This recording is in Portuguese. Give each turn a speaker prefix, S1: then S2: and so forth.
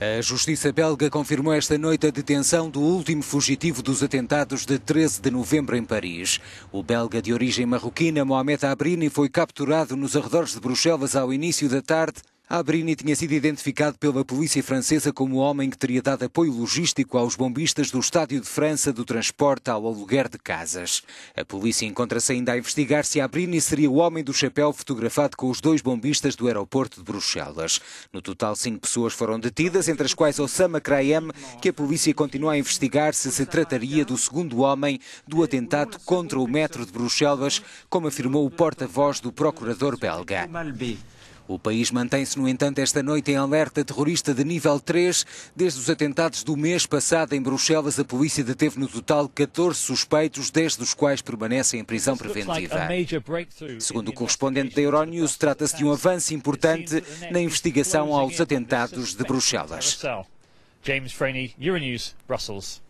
S1: A justiça belga confirmou esta noite a detenção do último fugitivo dos atentados de 13 de novembro em Paris. O belga de origem marroquina Mohamed Abrini foi capturado nos arredores de Bruxelas ao início da tarde Abrini tinha sido identificado pela polícia francesa como o homem que teria dado apoio logístico aos bombistas do Estádio de França do transporte ao aluguer de casas. A polícia encontra-se ainda a investigar se Abrini seria o homem do chapéu fotografado com os dois bombistas do aeroporto de Bruxelas. No total, cinco pessoas foram detidas, entre as quais Osama Krayem, que a polícia continua a investigar se se trataria do segundo homem do atentado contra o metro de Bruxelas, como afirmou o porta-voz do procurador belga. O país mantém-se, no entanto, esta noite em alerta terrorista de nível 3. Desde os atentados do mês passado em Bruxelas, a polícia deteve no total 14 suspeitos, 10 dos quais permanecem em prisão preventiva. Segundo o correspondente da Euronews, trata-se de um avanço importante na investigação aos atentados de Bruxelas. James Franey, Euronews, Brussels.